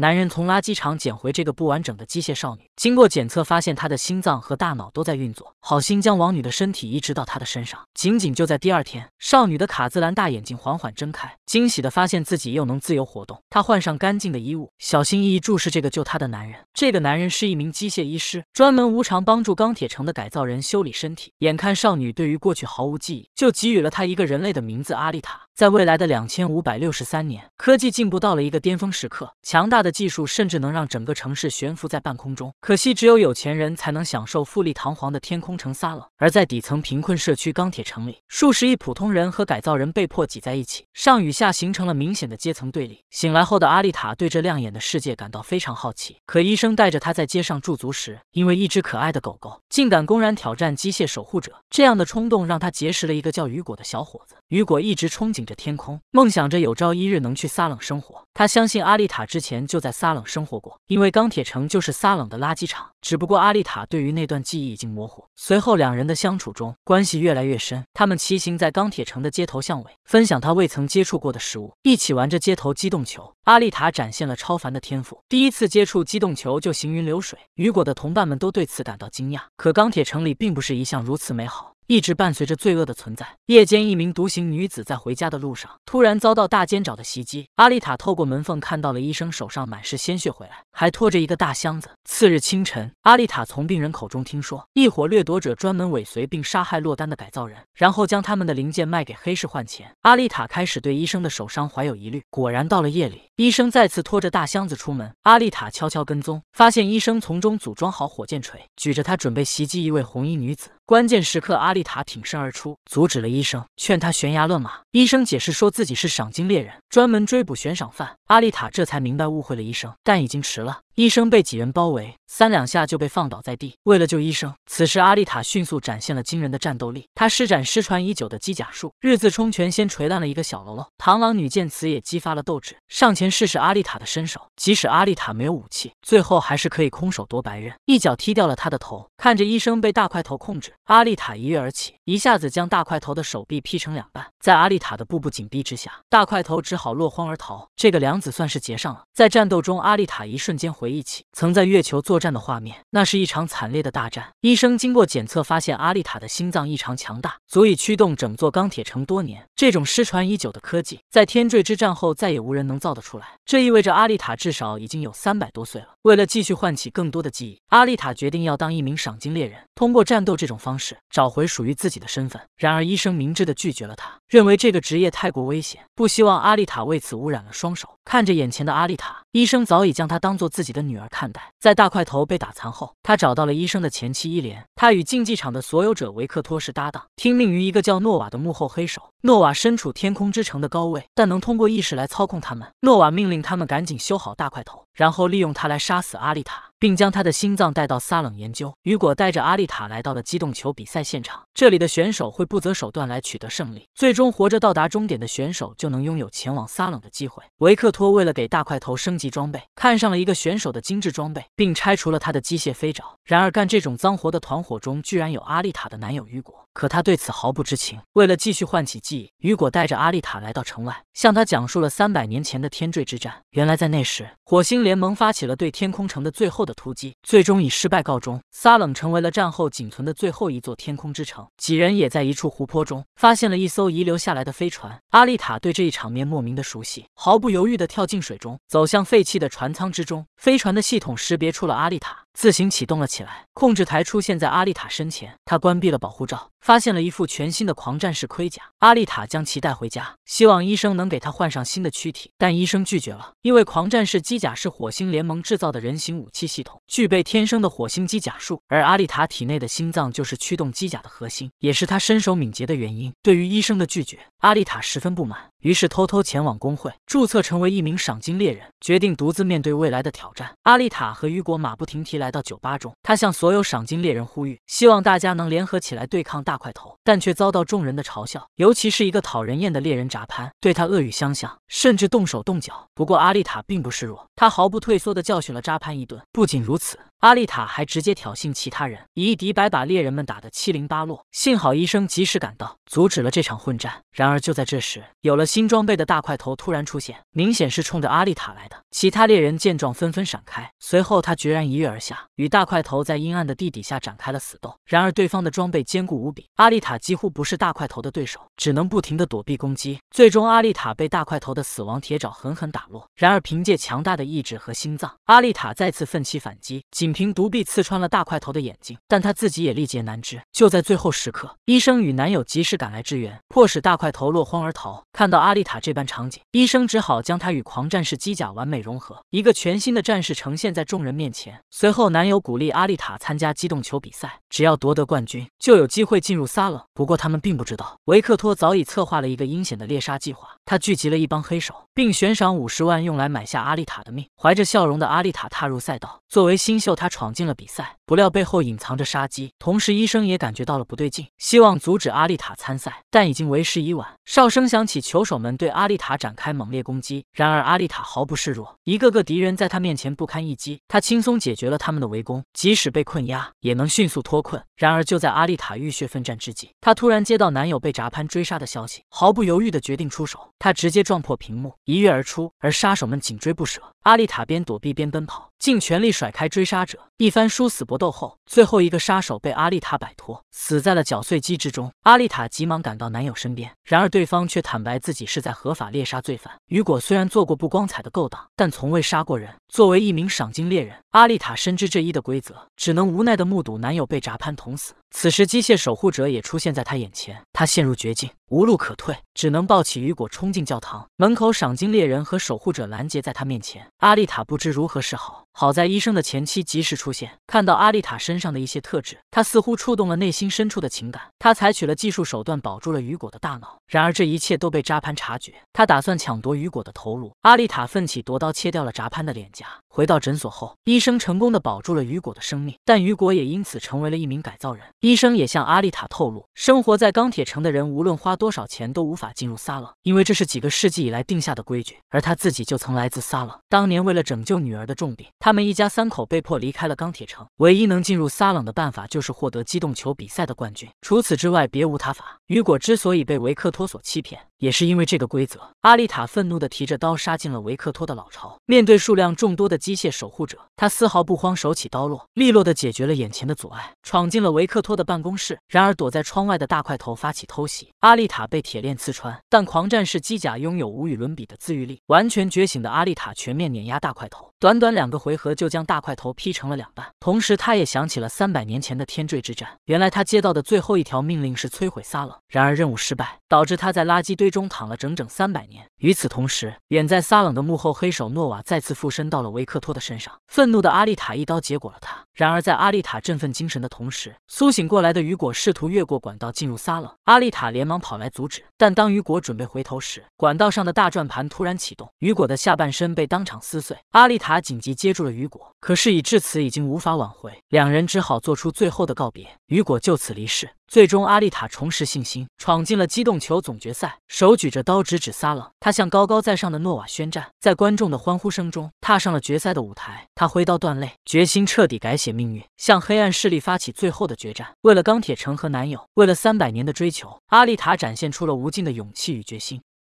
男人从垃圾场捡回这个不完整的机械少女，经过检测发现她的心脏和大脑都在运作，好心将王女的身体移植到她的身上。仅仅就在第二天，少女的卡姿兰大眼睛缓缓睁开，惊喜地发现自己又能自由活动。她换上干净的衣物，小心翼翼注视这个救她的男人。这个男人是一名机械医师，专门无偿帮助钢铁城的改造人修理身体。眼看少女对于过去毫无记忆，就给予了她一个人类的名字——阿丽塔。在未来的两千五百六十三年，科技进步到了一个巅峰时刻，强大的技术甚至能让整个城市悬浮在半空中。可惜，只有有钱人才能享受富丽堂皇的天空城撒冷，而在底层贫困社区钢铁城里，数十亿普通人和改造人被迫挤在一起，上与下形成了明显的阶层对立。醒来后的阿丽塔对这亮眼的世界感到非常好奇，可医生带着她在街上驻足时，因为一只可爱的狗狗竟敢公然挑战机械守护者，这样的冲动让她结识了一个叫雨果的小伙子。雨果一直憧憬。的天空，梦想着有朝一日能去撒冷生活。他相信阿丽塔之前就在撒冷生活过，因为钢铁城就是撒冷的垃圾场。只不过阿丽塔对于那段记忆已经模糊。随后两人的相处中，关系越来越深。他们骑行在钢铁城的街头巷尾，分享他未曾接触过的食物，一起玩着街头机动球。阿丽塔展现了超凡的天赋，第一次接触机动球就行云流水。雨果的同伴们都对此感到惊讶。可钢铁城里并不是一向如此美好。一直伴随着罪恶的存在。夜间，一名独行女子在回家的路上突然遭到大尖爪的袭击。阿丽塔透过门缝看到了医生手上满是鲜血，回来还拖着一个大箱子。次日清晨，阿丽塔从病人口中听说，一伙掠夺者专门尾随并杀害落单的改造人，然后将他们的零件卖给黑市换钱。阿丽塔开始对医生的手伤怀有疑虑。果然，到了夜里，医生再次拖着大箱子出门。阿丽塔悄悄跟踪，发现医生从中组装好火箭锤，举着它准备袭击一位红衣女子。关键时刻，阿丽塔挺身而出，阻止了医生，劝他悬崖勒马。医生解释说自己是赏金猎人，专门追捕悬赏犯。阿丽塔这才明白误会了医生，但已经迟了。医生被几人包围，三两下就被放倒在地。为了救医生，此时阿丽塔迅速展现了惊人的战斗力。她施展失传已久的机甲术，日字冲拳先锤烂了一个小喽啰。螳螂女见此也激发了斗志，上前试试阿丽塔的身手。即使阿丽塔没有武器，最后还是可以空手夺白刃，一脚踢掉了他的头。看着医生被大块头控制，阿丽塔一跃而起，一下子将大块头的手臂劈成两半。在阿丽塔的步步紧逼之下，大块头只好落荒而逃。这个梁子算是结上了。在战斗中，阿丽塔一瞬间回。一起曾在月球作战的画面，那是一场惨烈的大战。医生经过检测发现，阿丽塔的心脏异常强大，足以驱动整座钢铁城多年。这种失传已久的科技，在天坠之战后再也无人能造得出来。这意味着阿丽塔至少已经有三百多岁了。为了继续唤起更多的记忆，阿丽塔决定要当一名赏金猎人，通过战斗这种方式找回属于自己的身份。然而，医生明智的拒绝了他。认为这个职业太过危险，不希望阿丽塔为此污染了双手。看着眼前的阿丽塔，医生早已将她当做自己的女儿看待。在大块头被打残后，他找到了医生的前妻伊莲。他与竞技场的所有者维克托是搭档，听命于一个叫诺瓦的幕后黑手。诺瓦身处天空之城的高位，但能通过意识来操控他们。诺瓦命令他们赶紧修好大块头，然后利用他来杀死阿丽塔。并将他的心脏带到撒冷研究。雨果带着阿丽塔来到了机动球比赛现场，这里的选手会不择手段来取得胜利，最终活着到达终点的选手就能拥有前往撒冷的机会。维克托为了给大块头升级装备，看上了一个选手的精致装备，并拆除了他的机械飞爪。然而，干这种脏活的团伙中居然有阿丽塔的男友雨果。可他对此毫不知情。为了继续唤起记忆，雨果带着阿丽塔来到城外，向他讲述了三百年前的天坠之战。原来，在那时，火星联盟发起了对天空城的最后的突击，最终以失败告终。撒冷成为了战后仅存的最后一座天空之城。几人也在一处湖泊中发现了一艘遗留下来的飞船。阿丽塔对这一场面莫名的熟悉，毫不犹豫的跳进水中，走向废弃的船舱之中。飞船的系统识别出了阿丽塔。自行启动了起来，控制台出现在阿丽塔身前。他关闭了保护罩，发现了一副全新的狂战士盔甲。阿丽塔将其带回家，希望医生能给他换上新的躯体，但医生拒绝了，因为狂战士机甲是火星联盟制造的人形武器系统，具备天生的火星机甲术，而阿丽塔体内的心脏就是驱动机甲的核心，也是他身手敏捷的原因。对于医生的拒绝。阿丽塔十分不满，于是偷偷前往工会，注册成为一名赏金猎人，决定独自面对未来的挑战。阿丽塔和雨果马不停蹄来到酒吧中，他向所有赏金猎人呼吁，希望大家能联合起来对抗大块头，但却遭到众人的嘲笑，尤其是一个讨人厌的猎人扎潘，对他恶语相向，甚至动手动脚。不过阿丽塔并不示弱，他毫不退缩的教训了扎潘一顿。不仅如此。阿丽塔还直接挑衅其他人，以一敌百，把猎人们打得七零八落。幸好医生及时赶到，阻止了这场混战。然而就在这时，有了新装备的大块头突然出现，明显是冲着阿丽塔来的。其他猎人见状纷纷闪开。随后他决然一跃而下，与大块头在阴暗的地底下展开了死斗。然而对方的装备坚固无比，阿丽塔几乎不是大块头的对手，只能不停的躲避攻击。最终阿丽塔被大块头的死亡铁爪狠狠打落。然而凭借强大的意志和心脏，阿丽塔再次奋起反击，几。仅凭独臂刺穿了大块头的眼睛，但他自己也力竭难支。就在最后时刻，医生与男友及时赶来支援，迫使大块头落荒而逃。看到阿丽塔这般场景，医生只好将她与狂战士机甲完美融合，一个全新的战士呈现在众人面前。随后，男友鼓励阿丽塔参加机动球比赛，只要夺得冠军，就有机会进入萨冷。不过，他们并不知道维克托早已策划了一个阴险的猎杀计划。他聚集了一帮黑手，并悬赏五十万用来买下阿丽塔的命。怀着笑容的阿丽塔踏入赛道，作为新秀。他闯进了比赛，不料背后隐藏着杀机。同时，医生也感觉到了不对劲，希望阻止阿丽塔参赛，但已经为时已晚。哨声响起，球手们对阿丽塔展开猛烈攻击。然而，阿丽塔毫不示弱，一个个敌人在她面前不堪一击，她轻松解决了他们的围攻。即使被困压，也能迅速脱困。然而，就在阿丽塔浴血奋战之际，她突然接到男友被砸潘追杀的消息，毫不犹豫地决定出手。她直接撞破屏幕，一跃而出，而杀手们紧追不舍。阿丽塔边躲避边奔跑，尽全力甩开追杀者。一番殊死搏斗后，最后一个杀手被阿丽塔摆脱，死在了绞碎机之中。阿丽塔急忙赶到男友身边，然而对方却坦白自己是在合法猎杀罪犯。雨果虽然做过不光彩的勾当，但从未杀过人。作为一名赏金猎人，阿丽塔深知这一的规则，只能无奈的目睹男友被炸潘捅死。此时，机械守护者也出现在他眼前，他陷入绝境，无路可退，只能抱起雨果冲进教堂门口，赏金猎人和守护者拦截在他面前。阿丽塔不知如何是好，好在医生的前妻及时出现。看到阿丽塔身上的一些特质，他似乎触动了内心深处的情感。他采取了技术手段保住了雨果的大脑。然而这一切都被扎潘察觉，他打算抢夺雨果的头颅。阿丽塔奋起夺刀，切掉了扎潘的脸颊。回到诊所后，医生成功的保住了雨果的生命，但雨果也因此成为了一名改造人。医生也向阿丽塔透露，生活在钢铁城的人无论花多少钱都无法进入萨冷，因为这是几个世纪以来定下的规矩。而他自己就曾来自萨冷，当年为了拯救女儿的重病，他们一家三口被迫离开了钢铁城。唯一能进入撒冷的办法就是获得机动球比赛的冠军，除此之外别无他法。雨果之所以被维克托所欺骗，也是因为这个规则。阿丽塔愤怒的提着刀杀进了维克托的老巢，面对数量众多的机械守护者，他丝毫不慌，手起刀落，利落的解决了眼前的阻碍，闯进了维克托的办公室。然而躲在窗外的大块头发起偷袭，阿丽塔被铁链刺穿，但狂战士机甲拥有无与伦比的自愈力，完全觉醒的阿丽塔全面碾压大块头。短短两个回合就将大块头劈成了两半，同时他也想起了三百年前的天坠之战。原来他接到的最后一条命令是摧毁萨冷，然而任务失败。导致他在垃圾堆中躺了整整三百年。与此同时，远在撒冷的幕后黑手诺瓦再次附身到了维克托的身上。愤怒的阿丽塔一刀结果了他。然而，在阿丽塔振奋精神的同时，苏醒过来的雨果试图越过管道进入撒冷。阿丽塔连忙跑来阻止，但当雨果准备回头时，管道上的大转盘突然启动，雨果的下半身被当场撕碎。阿丽塔紧急接住了雨果，可事已至此，已经无法挽回，两人只好做出最后的告别。雨果就此离世。最终，阿丽塔重拾信心，闯进了机动球总决赛。手举着刀，直指撒冷，他向高高在上的诺瓦宣战。在观众的欢呼声中，踏上了决赛的舞台。他挥刀断肋，决心彻底改写命运，向黑暗势力发起最后的决战。为了钢铁城和男友，为了三百年的追求，阿丽塔展现出了无尽的勇气与决心。